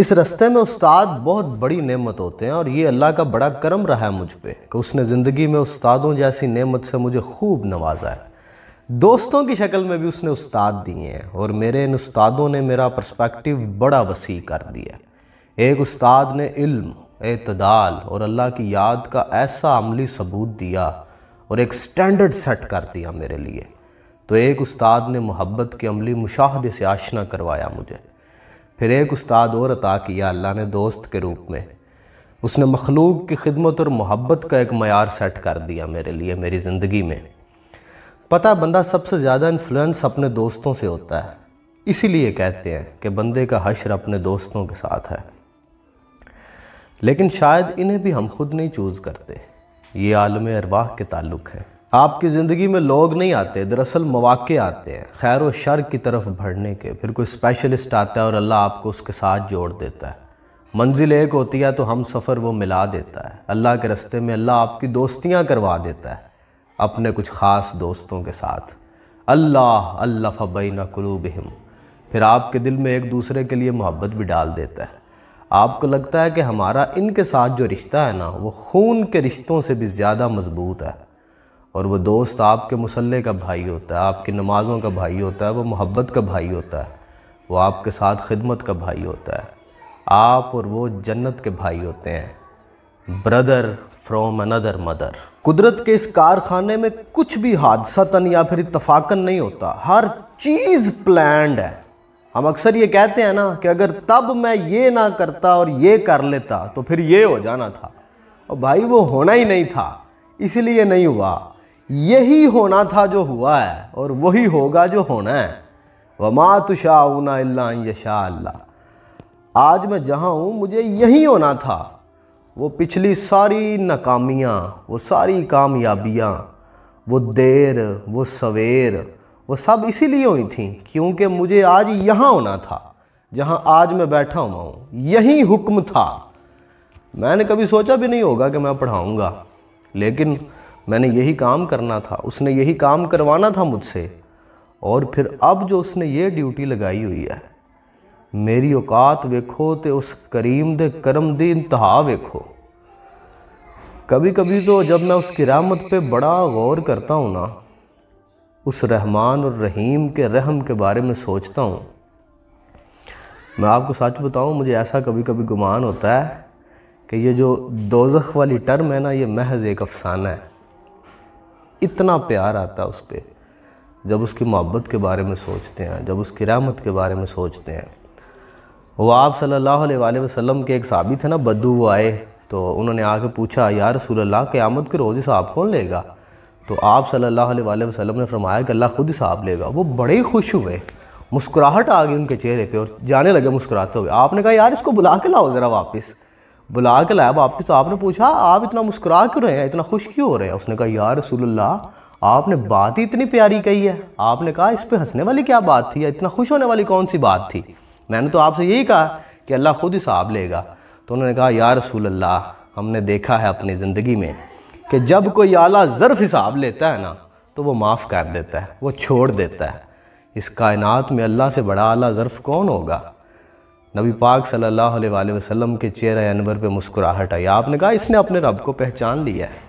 इस रास्ते में उस्ताद बहुत बड़ी नेमत होते हैं और ये अल्लाह का बड़ा करम रहा है मुझ पर कि उसने ज़िंदगी में उस्तादों जैसी नेमत से मुझे खूब नवाजा है दोस्तों की शक्ल में भी उसने उस्ताद दिए हैं और मेरे इन उस्तादों ने मेरा पर्सपेक्टिव बड़ा वसी कर दिया एक उस्ताद ने इल्म अतदाल और अल्लाह की याद का ऐसा अमली सबूत दिया और एक स्टैंडर्ड सेट कर दिया मेरे लिए तो एक उस्ताद ने मोहब्बत के अमली मुशाहदे से आशना करवाया मुझे फिर एक उस्ताद और अता किया अल्लाह ने दोस्त के रूप में उसने मखलूक की खिदमत और मोहब्बत का एक मैार सेट कर दिया मेरे लिए मेरी ज़िंदगी में पता बंदा सबसे ज़्यादा इन्फ्लुएंस अपने दोस्तों से होता है इसीलिए कहते हैं कि बंदे का हशर अपने दोस्तों के साथ है लेकिन शायद इन्हें भी हम खुद नहीं चूज़ करते ये आलम अरवाह के ताल्लुक़ हैं आपकी ज़िंदगी में लोग नहीं आते दरअसल मौाक़े आते हैं खैर व शर की तरफ बढ़ने के फिर कोई स्पेशलिस्ट आता है और अल्लाह आपको उसके साथ जोड़ देता है मंजिल एक होती है तो हम सफ़र वो मिला देता है अल्लाह के रस्ते में अल्लाह आपकी दोस्तियाँ करवा देता है अपने कुछ ख़ास दोस्तों के साथ अल्लाह अल्लाह फ़बैना बहम फिर आपके दिल में एक दूसरे के लिए मोहब्बत भी डाल देता है आपको लगता है कि हमारा इनके साथ जो रिश्ता है ना वो खून के रिश्तों से भी ज़्यादा मज़बूत है और वो दोस्त आपके मसल्ले का भाई होता है आपकी नमाज़ों का भाई होता है वो मोहब्बत का भाई होता है वो आपके साथ खिदमत का भाई होता है आप और वो जन्नत के भाई होते हैं ब्रदर फ्रॉम अनदर मदर कुदरत के इस कारखाने में कुछ भी हादसा तन या फिर इतफाकन नहीं होता हर चीज़ प्लैंड है हम अक्सर ये कहते हैं ना कि अगर तब मैं ये ना करता और ये कर लेता तो फिर ये हो जाना था और भाई वो होना ही नहीं था इसलिए नहीं हुआ यही होना था जो हुआ है और वही होगा जो होना है वमा तुशाऊना यशा अल्लाह आज मैं जहाँ हूँ मुझे यही होना था वो पिछली सारी नाकामियाँ वो सारी कामयाबियाँ वो देर वो सवेर वो सब इसीलिए हुई थी क्योंकि मुझे आज यहाँ होना था जहाँ आज मैं बैठा हुआ हूँ यही हुक्म था मैंने कभी सोचा भी नहीं होगा कि मैं पढ़ाऊँगा लेकिन मैंने यही काम करना था उसने यही काम करवाना था मुझसे और फिर अब जो उसने ये ड्यूटी लगाई हुई है मेरी औकात वेखो तो उस करीम दे करम दी इंतहा वेखो कभी कभी तो जब मैं उसकी रहमत पे बड़ा गौर करता हूँ ना उस रहमान और रहीम के रहम के बारे में सोचता हूँ मैं आपको सच बताऊँ मुझे ऐसा कभी कभी गुमान होता है कि ये जो दोजख वाली टर्म है ना ये महज एक अफसाना है इतना प्यार आता है उस पर जब उसकी मोहब्बत के बारे में सोचते हैं जब उसकी रहमत के बारे में सोचते हैं वो आप सल्लल्लाहु अलैहि वसल्लम के एक साबी थे ना बद्दू वो आए तो उन्होंने आके पूछा यार रसूलल्लाह क़्यामत के रोज़ हिसाब कौन लेगा तो आप सल्लल्लाहु अलैहि वसल्लम ने फरमाया कि अल्लाह खुद हिसाब लेगा वो बड़े ही खुश हुए मुस्कुराहट आ गई उनके चेहरे पर और जाने लगे मुस्कुराते हुए आपने कहा यार इसको बुला के लाओ ज़रा वापस बुला के लाया वापिस तो आपने पूछा आप इतना मुस्कुरा क्यों रहे हैं इतना खुश क्यों हो रहे हैं उसने कहा यार रसूल्ला आपने बात ही इतनी प्यारी कही है आपने कहा इस पर हंसने वाली क्या बात थी या इतना खुश होने वाली कौन सी बात थी मैंने तो आपसे यही कहा कि अल्लाह खुद ही साहब लेगा तो उन्होंने कहा यार रसूल अल्लाह हमने देखा है अपनी ज़िंदगी में कि जब कोई आला ज़र्फ हिसाब लेता है ना तो वो माफ़ कर देता है वो छोड़ देता है इस कायनात में अल्लाह से बड़ा आला ज़र्फ कौन होगा नबी पाक सल्लल्लाहु अलैहि वसल्लम के चेहरे अनवर पे मुस्कुराहट आई आपने कहा इसने अपने रब को पहचान लिया है